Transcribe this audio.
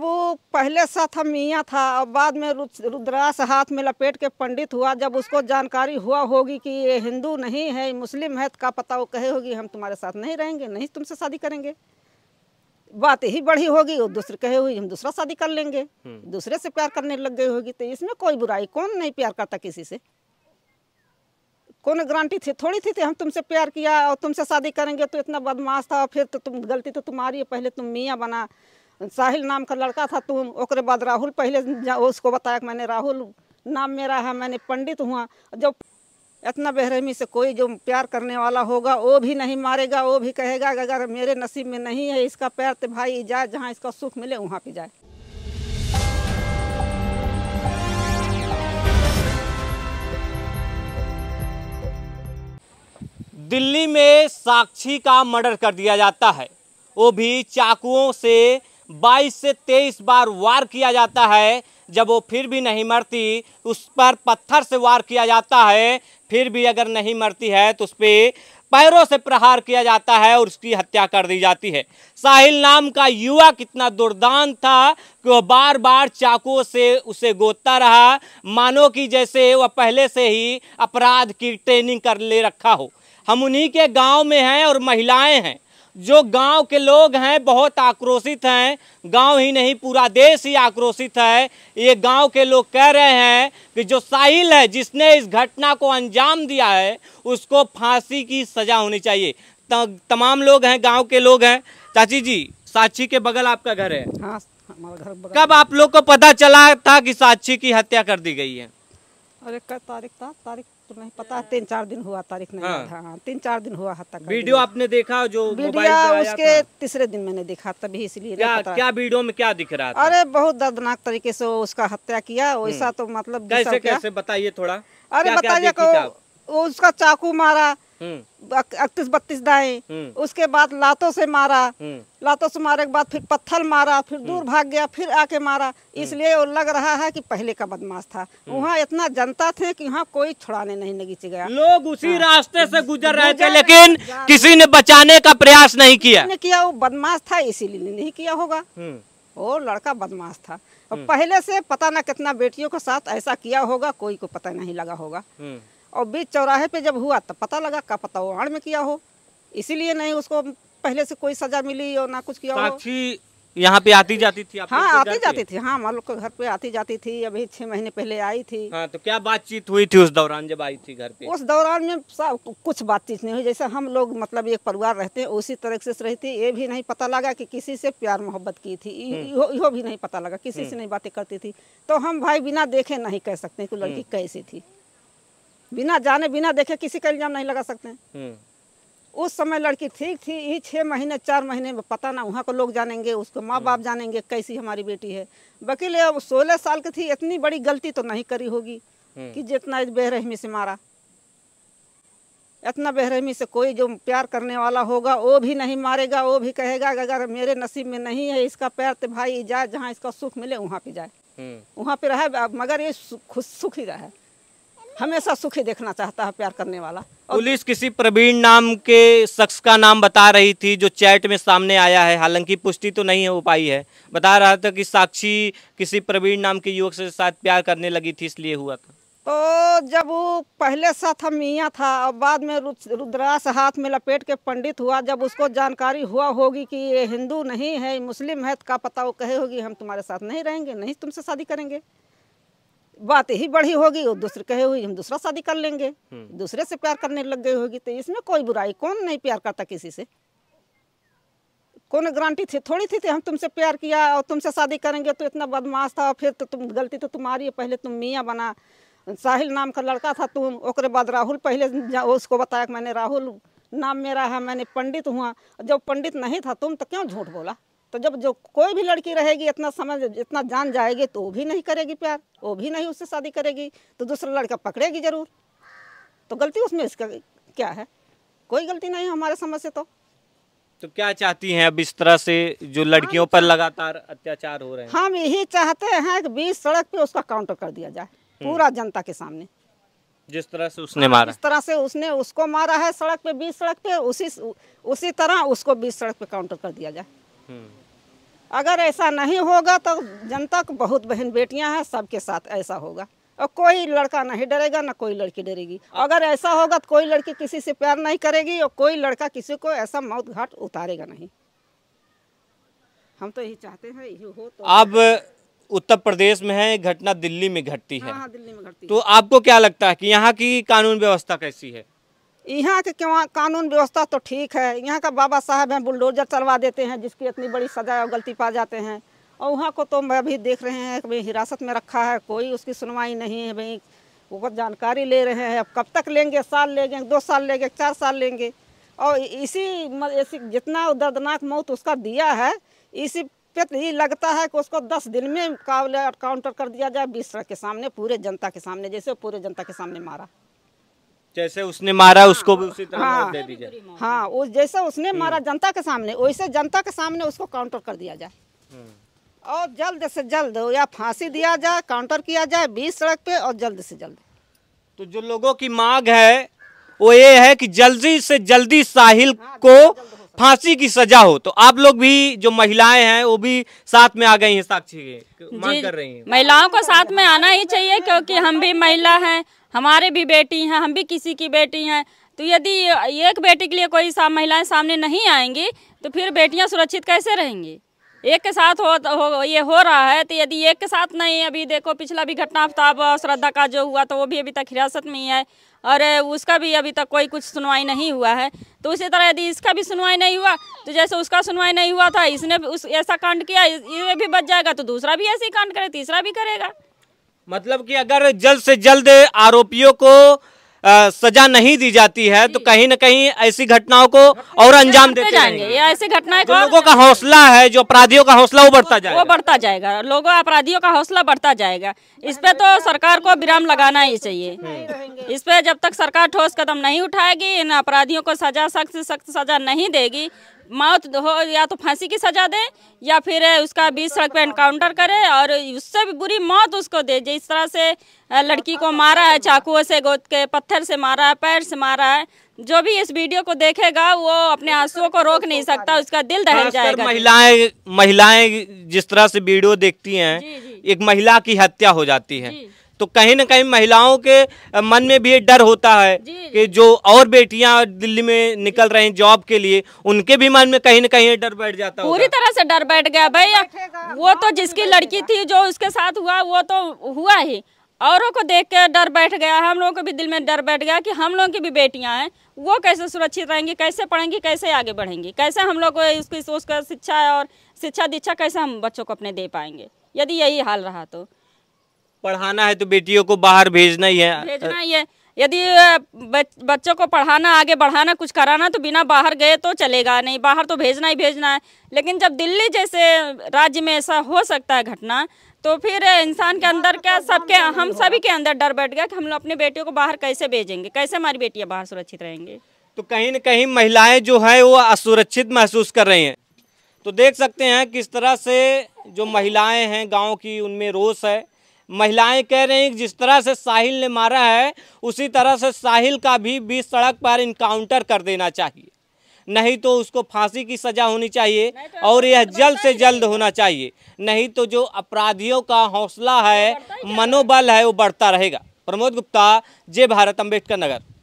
वो पहले था मियाँ था और बाद में रुद्रास हाथ में लपेट के पंडित हुआ जब उसको जानकारी हुआ होगी कि ये हिंदू नहीं है मुस्लिम है तो का पता वो कहे होगी हम तुम्हारे साथ नहीं रहेंगे नहीं तुमसे शादी करेंगे बात ही बड़ी होगी और दूसरे कहे हुई हम दूसरा शादी कर लेंगे हम्म। दूसरे से प्यार करने लग गई होगी तो इसमें कोई बुराई कौन नहीं प्यार करता किसी से कौन गारंटी थी थोड़ी थी, थी हम तुमसे प्यार किया और तुमसे शादी करेंगे तो इतना बदमाश था और फिर तो तुम गलती तो तुम्हारी है पहले तुम मियाँ बना साहिल नाम का लड़का था तुम ओकरे बाद राहुल पहले उसको बताया कि मैंने राहुल नाम मेरा है मैंने पंडित हुआ जब इतना बेरहमी से कोई जो प्यार करने वाला होगा वो भी नहीं मारेगा वो भी कहेगा कि अगर मेरे नसीब में नहीं है इसका प्यार तो भाई जाए जहाँ इसका सुख मिले वहाँ पे जाए दिल्ली में साक्षी का मर्डर कर दिया जाता है वो भी चाकुओं से 22 से 23 बार वार किया जाता है जब वो फिर भी नहीं मरती उस पर पत्थर से वार किया जाता है फिर भी अगर नहीं मरती है तो उस पर पैरों से प्रहार किया जाता है और उसकी हत्या कर दी जाती है साहिल नाम का युवा कितना दुर्दांत था कि वह बार बार चाकू से उसे गोदता रहा मानो कि जैसे वह पहले से ही अपराध की ट्रेनिंग कर ले रखा हो हम उन्हीं के गांव में हैं और महिलाएं हैं जो गांव के लोग हैं बहुत आक्रोशित हैं गांव ही नहीं पूरा देश ही आक्रोशित है ये गांव के लोग कह रहे हैं कि जो साहिल है जिसने इस घटना को अंजाम दिया है उसको फांसी की सज़ा होनी चाहिए तमाम लोग हैं गांव के लोग हैं चाची जी साक्षी के बगल आपका घर है हाँ, कब आप लोग को पता चला था कि साक्षी की हत्या कर दी गई है अरे तारीख था तारीख तो नहीं पता तीन चार दिन हुआ तारीख नहीं हाँ। था हाँ, तीन चार दिन हुआ था वीडियो आपने देखा जो वीडियो उसके तीसरे दिन मैंने देखा तभी इसलिए क्या पता। क्या वीडियो में क्या दिख रहा था अरे बहुत दर्दनाक तरीके से उसका हत्या किया वैसा हम्म। तो मतलब कैसे कैसे बताइए थोड़ा अरे बताइए को वो उसका चाकू मारा हम्म। इकतीस बत्तीस दाए हम्म। उसके बाद लातों से मारा हम्म। लातों से मारे के बाद फिर पत्थर मारा फिर दूर भाग गया फिर आके मारा इसलिए वो लग रहा है कि पहले का बदमाश था वहाँ इतना जनता थे कि वहाँ कोई छुड़ाने नहीं नगीचे गया लोग उसी हाँ। रास्ते से गुजर रहे थे लेकिन किसी ने बचाने का प्रयास नहीं किया ने किया वो बदमाश था इसीलिए नहीं किया होगा वो लड़का बदमाश था पहले से पता ना कितना बेटियों के साथ ऐसा किया होगा कोई को पता नहीं लगा होगा और बीच चौराहे पे जब हुआ तो पता लगा का पता वो आड़ में किया हो इसीलिए नहीं उसको पहले से कोई सजा मिली और ना कुछ किया साक्षी यहाँ पे आती जाती थी हाँ आती जाती थी हाँ मालूम के घर पे आती जाती थी अभी छह महीने पहले आई थी हाँ तो क्या बातचीत हुई थी उस दौरान जब आई थी घर पे उस दौरान में कुछ बातचीत नहीं हुई जैसे हम लोग मतलब एक परिवार रहते हैं उसी तरह से रही थी ये भी नहीं पता लगा कि किसी से प्यार मोहब्बत की थी यो हम्म। भी नहीं पता लगा किसी से हम्म। नहीं बातें करती थी तो हम भाई बिना देखे नहीं कह सकते लड़की हम्म। कैसी थी बिना जाने बिना देखे किसी का इल्ज़ाम नहीं लगा सकते हैं हम्म। उस समय लड़की ठीक थी ये छः महीने चार महीने में पता ना वहाँ को लोग जानेंगे उसको माँ बाप हम्म। जानेंगे कैसी हमारी बेटी है वकील अब सोलह साल की थी इतनी बड़ी गलती तो नहीं करी होगी हम्म। कि जितना बेरहमी से मारा इतना बेरहमी से कोई जो प्यार करने वाला होगा वो भी नहीं मारेगा वो भी कहेगा अगर मेरे नसीब में नहीं है इसका प्यार तो भाई जाए जहाँ इसका सुख मिले वहाँ पे जाए वहाँ पे रहे मगर ये खुद सुखी रहे हमेशा सुखी देखना चाहता है प्यार करने वाला पुलिस किसी प्रवीण नाम के शख्स का नाम बता रही थी जो चैट में सामने आया है हालांकि पुष्टि तो नहीं हो पाई है बता रहा था कि साक्षी किसी प्रवीण नाम के युवक से साथ प्यार करने लगी थी इसलिए हुआ था तो जब वो पहले साथ हम मियाँ था और बाद में रुद्रास हाथ में लपेट के पंडित हुआ जब उसको जानकारी हुआ होगी कि ये हिंदू नहीं है मुस्लिम है तो का पता वो कहे होगी हम तुम्हारे साथ नहीं रहेंगे नहीं तुमसे शादी करेंगे बात यही बड़ी होगी और दूसरे कहे हुई हम दूसरा शादी कर लेंगे हम्म। दूसरे से प्यार करने लग गई होगी तो इसमें कोई बुराई कौन नहीं प्यार करता किसी से कौन गारंटी थी थोड़ी थी, थी हम तुमसे प्यार किया और तुमसे शादी करेंगे तो इतना बदमाश था और फिर तो तुम गलती तो तुम्हारी है पहले तुम मियाँ बना साहिल नाम का लड़का था तुम तो ओकरे बाद राहुल पहले उसको बताया कि मैंने राहुल नाम मेरा है मैंने पंडित हुआ जब पंडित नहीं था तुम तो क्यों झूठ बोला तो जब जो कोई भी लड़की रहेगी इतना समझ इतना जान जाएगी तो वो भी नहीं करेगी प्यार वो भी नहीं उससे शादी करेगी तो दूसरा लड़का पकड़ेगी ज़रूर तो गलती उसमें इसका क्या है कोई गलती नहीं हमारे समझ से तो तो क्या चाहती हैं अब इस तरह से जो लड़कियों पर हाँ, लगातार अत्याचार हो रहे हैं हम यही चाहते हैं कि बीच सड़क पे उसका काउंटर कर दिया जाए हम्म। पूरा जनता के सामने जिस तरह से उसने मारा इस तरह से उसने उसको मारा है सड़क पे बीच सड़क पे उसी उसी तरह उसको बीच सड़क पे काउंटर कर दिया जाए हम्म। अगर ऐसा नहीं होगा तो जनता को बहुत बहन बेटियां हैं सबके साथ ऐसा होगा और कोई लड़का नहीं डरेगा ना कोई लड़की डरेगी अगर ऐसा होगा तो कोई लड़की किसी से प्यार नहीं करेगी और कोई लड़का किसी को ऐसा मौत घाट उतारेगा नहीं हम तो यही चाहते हैं यही हो तो अब उत्तर प्रदेश में है घटना दिल्ली में घटती है हाँ, हाँ दिल्ली में घटती तो आपको क्या लगता है कि यहाँ की कानून व्यवस्था कैसी है यहाँ के क्यों कानून व्यवस्था तो ठीक है यहाँ का बाबा साहब हैं बुलडोजर चलवा देते हैं जिसकी इतनी बड़ी सजा और गलती पा जाते हैं और वहाँ को तो मैं अभी देख रहे हैं भाई हिरासत में रखा है कोई उसकी सुनवाई नहीं है भाई वो जानकारी ले रहे हैं अब कब तक लेंगे साल लेंगे दो साल लेंगे चार साल लेंगे और इसी इसी जितना दर्दनाक मौत उसका दिया है इसी पे तो ही लगता है कि उसको दस दिन में काउंटर कर दिया जाए बीस के सामने पूरे जनता के सामने जैसे पूरे जनता के सामने मारा जैसे उसने मारा हाँ। उसको भी उसी तरह हाँ, दे दीजिए हाँ उस जैसे उसने हम्म। मारा जनता के सामने वैसे जनता के सामने उसको काउंटर कर दिया जाए हम्म। और जल्द से जल्द या फांसी दिया जाए काउंटर किया जाए बीस सड़क पे और जल्द से जल्द तो जो लोगों की मांग है वो ये है कि जल्दी से जल्दी साहिल हाँ, को फांसी की सजा हो तो आप लोग भी जो महिलाएं हैं वो भी साथ में आ गई हैं साक्षी मांग कर रही हैं महिलाओं को साथ में आना ही चाहिए क्योंकि हम भी महिला हैं हमारे भी बेटी हैं हम भी किसी की बेटी हैं तो यदि एक बेटी के लिए कोई सा महिलाएं सामने नहीं आएंगी तो फिर बेटियां सुरक्षित कैसे रहेंगी एक के साथ हो, तो हो ये हो रहा है तो यदि एक के साथ नहीं अभी देखो पिछला भी घटना आफ्ताब श्रद्धा का जो हुआ तो वो भी अभी तक हिरासत में ही है और उसका भी अभी तक कोई कुछ सुनवाई नहीं हुआ है तो उसी तरह यदि इसका भी सुनवाई नहीं हुआ तो जैसे उसका सुनवाई नहीं हुआ था इसने उस ऐसा कांड किया ये भी बच जाएगा तो दूसरा भी ऐसे ही कांड करे तीसरा भी करेगा मतलब कि अगर जल्द से जल्द आरोपियों को सजा नहीं दी जाती है तो कहीं ना कहीं ऐसी घटनाओं को और अंजाम देते जाएंगे या ऐसी घटनाएं तो लोगों का हौसला है जो अपराधियों का हौसला वो बढ़ता जाएगा वो बढ़ता जाएगा लोगों अपराधियों का हौसला बढ़ता जाएगा इस पे तो सरकार को विराम लगाना ही चाहिए इस पे जब तक सरकार ठोस कदम नहीं उठाएगी इन अपराधियों को सजा सख्त सख्त सजा नहीं देगी मौत हो या तो फांसी की सजा दे या फिर उसका बीच सड़क पर एनकाउंटर करे और उससे भी बुरी मौत उसको दे जिस तरह से लड़की को मारा है चाकुओं से गोद के पत्थर से मारा है पैर से मारा है जो भी इस वीडियो को देखेगा वो अपने आंसुओं को रोक नहीं सकता उसका दिल दहल जाएगा महिलाएं महिलाएं जिस तरह से वीडियो देखती हैं एक महिला की हत्या हो जाती है तो कहीं ना कहीं महिलाओं के मन में भी ये डर होता है कि जो और बेटियां दिल्ली में निकल रहे हैं जॉब के लिए उनके भी मन में कहीं ना कहीं डर बैठ जाता है पूरी तरह से डर बैठ गया भाई वो तो जिसकी लड़की थी जो उसके साथ हुआ वो तो हुआ ही औरों को देख के डर बैठ गया हम लोगों को भी दिल में डर बैठ गया कि हम लोगों की भी बेटियां हैं वो कैसे सुरक्षित रहेंगी कैसे पढ़ेंगी कैसे आगे बढ़ेंगी कैसे हम लोग को उसकी सोच कर शिक्षा और शिक्षा दीक्षा कैसे हम बच्चों को अपने दे पाएंगे यदि यही हाल रहा तो पढ़ाना है तो बेटियों को बाहर भेजना ही है भेजना ही है यदि बच्चों को पढ़ाना आगे बढ़ाना कुछ कराना तो बिना बाहर गए तो चलेगा नहीं बाहर तो भेजना ही भेजना है लेकिन जब दिल्ली जैसे राज्य में ऐसा हो सकता है घटना तो फिर इंसान के अंदर मतलब क्या सबके हम सभी के अंदर डर बैठ गया कि हम लोग अपने बेटियों को बाहर कैसे भेजेंगे कैसे हमारी बेटियाँ बाहर सुरक्षित रहेंगे तो कहीं ना कहीं महिलाएं जो है वो असुरक्षित महसूस कर रही हैं तो देख सकते हैं किस तरह से जो महिलाएं हैं गांव की उनमें रोष है महिलाएं कह रही हैं जिस तरह से साहिल ने मारा है उसी तरह से साहिल का भी बीच सड़क पर इनकाउंटर कर देना चाहिए नहीं तो उसको फांसी की सज़ा होनी चाहिए तो और यह जल्द से जल्द होना चाहिए नहीं तो जो अपराधियों का हौसला है मनोबल है वो बढ़ता रहेगा प्रमोद गुप्ता जय भारत अम्बेडकर नगर